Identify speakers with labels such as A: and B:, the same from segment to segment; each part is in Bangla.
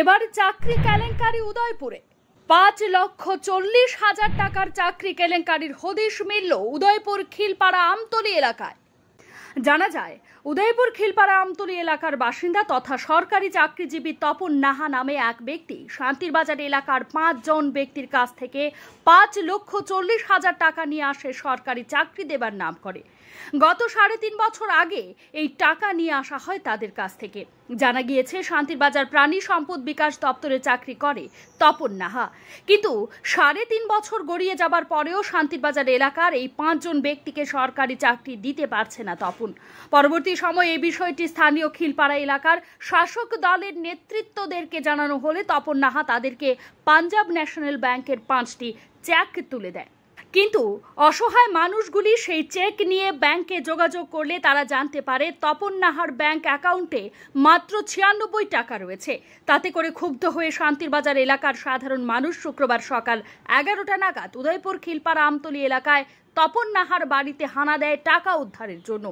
A: এবার চাকরি কেলেঙ্কারি উদয়পুরে পাঁচ লক্ষ চল্লিশ হাজার টাকার চাকরি কেলেঙ্কারির হদিস মিলল উদয়পুর খিলপাড়া আমতলি এলাকায় জানা যায় উদয়পুর খিলপাড়া আমতলি এলাকার বাসিন্দা তথা সরকারি চাকরিজীবী তপন নাহা নামে এক ব্যক্তি শান্তির বাজার এলাকার পাঁচজন ব্যক্তির কাছ থেকে পাঁচ লক্ষ চল্লিশ হাজার টাকা নিয়ে আসে সরকারি চাকরি দেবার নাম করে গত সাড়ে তিন বছর আগে এই টাকা নিয়ে আসা হয় তাদের কাছ থেকে জানা গিয়েছে শান্তিরবাজার প্রাণী সম্পদ বিকাশ দপ্তরে চাকরি করে তপন নাহা কিন্তু সাড়ে তিন বছর গড়িয়ে যাবার পরেও শান্তিরবাজার এলাকার এই পাঁচজন ব্যক্তিকে সরকারি চাকরি দিতে পারছে না তপন পরবর্তী সময়ে এই বিষয়টি স্থানীয় খিলপাড়া এলাকার শাসক দলের নেতৃত্বদেরকে জানানো হলে তপন নাহা তাদেরকে পাঞ্জাব ন্যাশনাল ব্যাংকের পাঁচটি চেক তুলে দেয় কিন্তু অসহায় মানুষগুলি সেই চেক নিয়ে ব্যাংকে যোগাযোগ করলে তারা জানতে পারে তপন নাহার ব্যাংক অ্যাকাউন্টে মাত্র ছিয়ানব্বই টাকা রয়েছে তাতে করে ক্ষুব্ধ হয়ে শান্তির বাজার এলাকার সাধারণ মানুষ শুক্রবার সকাল এগারোটা নাগাদ উদয়পুর খিলপাড়া আমতলি এলাকায় তপন নাহার বাড়িতে হানা দেয় টাকা উদ্ধারের জন্য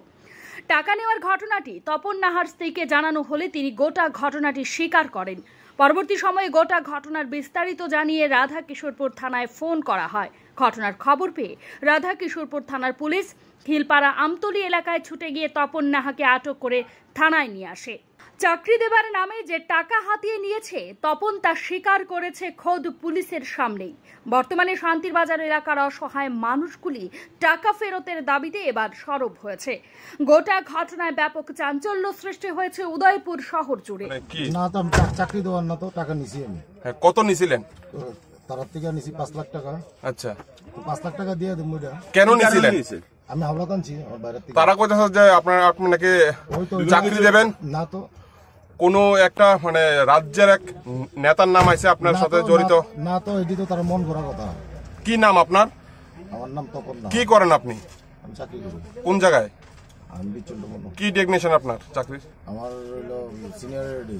A: টাকা নেওয়ার ঘটনাটি তপন নাহার স্ত্রীকে জানানো হলে তিনি গোটা ঘটনাটি স্বীকার করেন পরবর্তী সময়ে গোটা ঘটনার বিস্তারিত জানিয়ে রাধা কিশোরপুর থানায় ফোন করা হয় ঘটনার খবর পেয়ে রাধা কিশোরপুর থানার পুলিশ খিলপাড়া আমতলি এলাকায় ছুটে গিয়ে তপন নাহাকে আটক করে থানায় নিয়ে আসে চাকরি দেবার নামে যে টাকা হাতিয়ে নিয়েছে তপন তা স্বীকার করেছে খোদ পুলিশের সামনেই বর্তমানে শান্তিরবাজার এলাকার অসহায় মানুষগুলি টাকা ফেরতের দাবিতে এবার সরব হয়েছে গোটা ঘটনায় ব্যাপক চাঞ্চল্য সৃষ্টি হয়েছে উদয়পুর শহর জুড়ে মানে
B: না তো চাকরি দেওয়ার না তো টাকা নিছি আমি হ্যাঁ, কত নিছিলেন তার থেকে নিছি পাঁচ লাখ টাকা আচ্ছা
C: পাঁচ লাখ টাকা দিয়ে দেবো কেন নিছিলেন আমি হাওড়া কানছি
B: তারা কোথায় যে আপনার আপনি নাকি চাকরি দেবেন না তো কোনো একটা মানে রাজ্যের এক নেতার নাম আছে আপনার সাথে জড়িত না তো এটি তো তার মন করার কথা কি নাম আপনার আমার নাম তপন কি করেন আপনি কোন জায়গায় আমি বিচন্ডমন কি ডেগনেশন আপনার চাকরি
D: আমার সিনিয়র এডি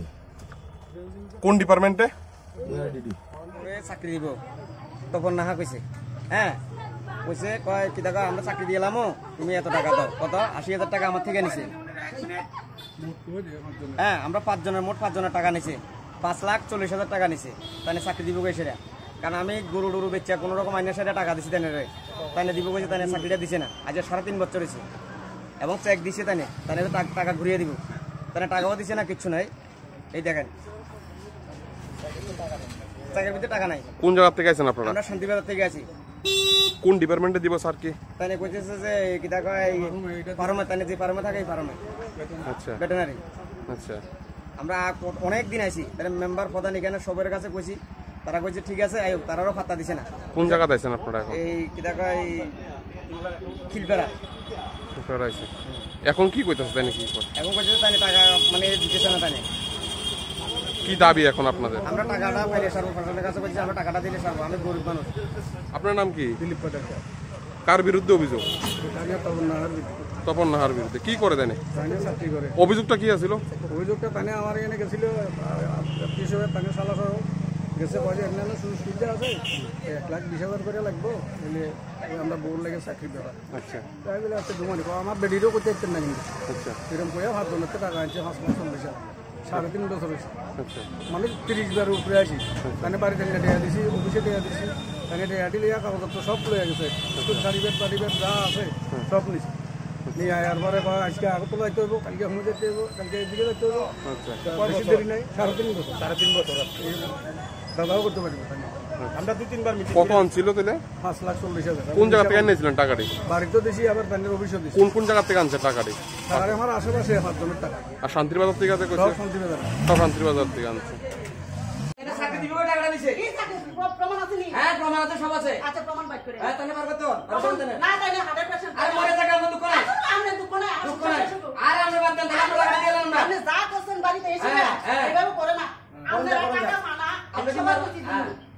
D: কোন ডিপার্টমেন্টে চাকরি দিব তপন নাহা কইছে হ্যাঁ কইছে কয় কি টাকা আমরা চাকরি দিয়ে এলামো তুমি এত টাকা দাও কত আশি হাজার টাকা আমার থেকে নিছে হ্যাঁ আমরা পাঁচজনের মোট পাঁচজনের টাকা নিছে পাঁচ লাখ চল্লিশ হাজার টাকা নিছে তাহলে চাকরি দিব গে রে কারণ আমি গরু গরু বেচা কোনো রকম আইনের সেটা টাকা দিছি তাই তাইনে দিব গেছে তাই চাকরিটা দিছে না আজ সাড়ে তিন বছর হয়েছে এবং চেক দিছে তাই তো টাকা ঘুরিয়ে দিব তাই টাকাও দিছে না কিচ্ছু নাই এই দেখেন চেকের ভিতরে টাকা নাই
B: কোন জায়গা থেকে আছেন আপনারা আমরা
D: শান্তিবাজার থেকে আছি
B: কোন ডিপার্টমেন্টে দিব কি
D: তাহলে কইছে যে কিটা কয় ফার্মা তাহলে যে ফার্মা থাকে এই আচ্ছা ভেটেনারি আচ্ছা আমরা অনেক দিন আছি তাহলে মেম্বার প্রধান এখানে সবার কাছে কইছি তারা কইছে ঠিক আছে আইও তারারও খাতা দিছে না
B: কোন জায়গা দাইছেন আপনারা এখন
D: এই কিটা কয় খিলপেরা
B: খিলপেরা আছে এখন কি কইতাছ তাই নাকি
D: এখন কইছে তাই টাকা মানে দিতেছে না তাই
B: কি দাবি এখন আপনাদের
D: আমরা টাকাটা পাইলে সারবো প্রশাসনের কাছে বলছি আমরা টাকাটা দিলে সারবো আমি গরিব মানুষ আপনার নাম কি
B: দিলীপ পাঠান কার বিরুদ্ধে অভিযোগ তপন নাহার বিরুদ্ধে কি করে দেনে অভিযোগটা কি আছিল
C: অভিযোগটা তানে আমার এখানে গেছিল কৃষকের তাকে সালাস গেছে কয়ে এখানে সুযোগ সুবিধা আছে এক লাখ বিশ হাজার করে লাগবো তাহলে আমরা বউর লাগে চাকরির ব্যাপার আচ্ছা তাই বলে আচ্ছা ধুমানি আমার বেডিরও করতে পারতেন না কিন্তু আচ্ছা এরকম করে ভাবতো না টাকা আনছে পাঁচ লাখ সাড়ে তিন বছর হয়েছে মানে তিরিশ বার উপরে আসি মানে বাড়িতে টেয়া দিছি অফিসে টেয়া দিছি তাকে টেয়া দিলে কাগজপত্র সব লয়ে গেছে শাড়ি ব্যাট বাড়ি ব্যাট যা আছে হ্যাঁ। সব নিছি নিয়ে আয়ার পরে আজকে আগত যাইতে হইব কালকে হুম যেতে হইব কালকে এদিকে যাইতে হইব
B: আচ্ছা। বেশি নাই
C: সাড়ে তিন বছর সাড়ে তিন বছর দাদাও করতে পারবে আচ্ছা। আমরা কত আনছিল তাহলে পাঁচ লাখ চল্লিশ হাজার কোন জায়গা থেকে নিয়েছিলেন টাকাটি বাড়ি তো দেশি আবার কোন কোন
B: জায়গা থেকে আনছে টাকাটি
C: টাকাটি আমার টাকা
B: আর শান্তির বাজার থেকে সব শান্তির বাজার থেকে আনছে
A: আমরা বাদ দেন
D: আপনি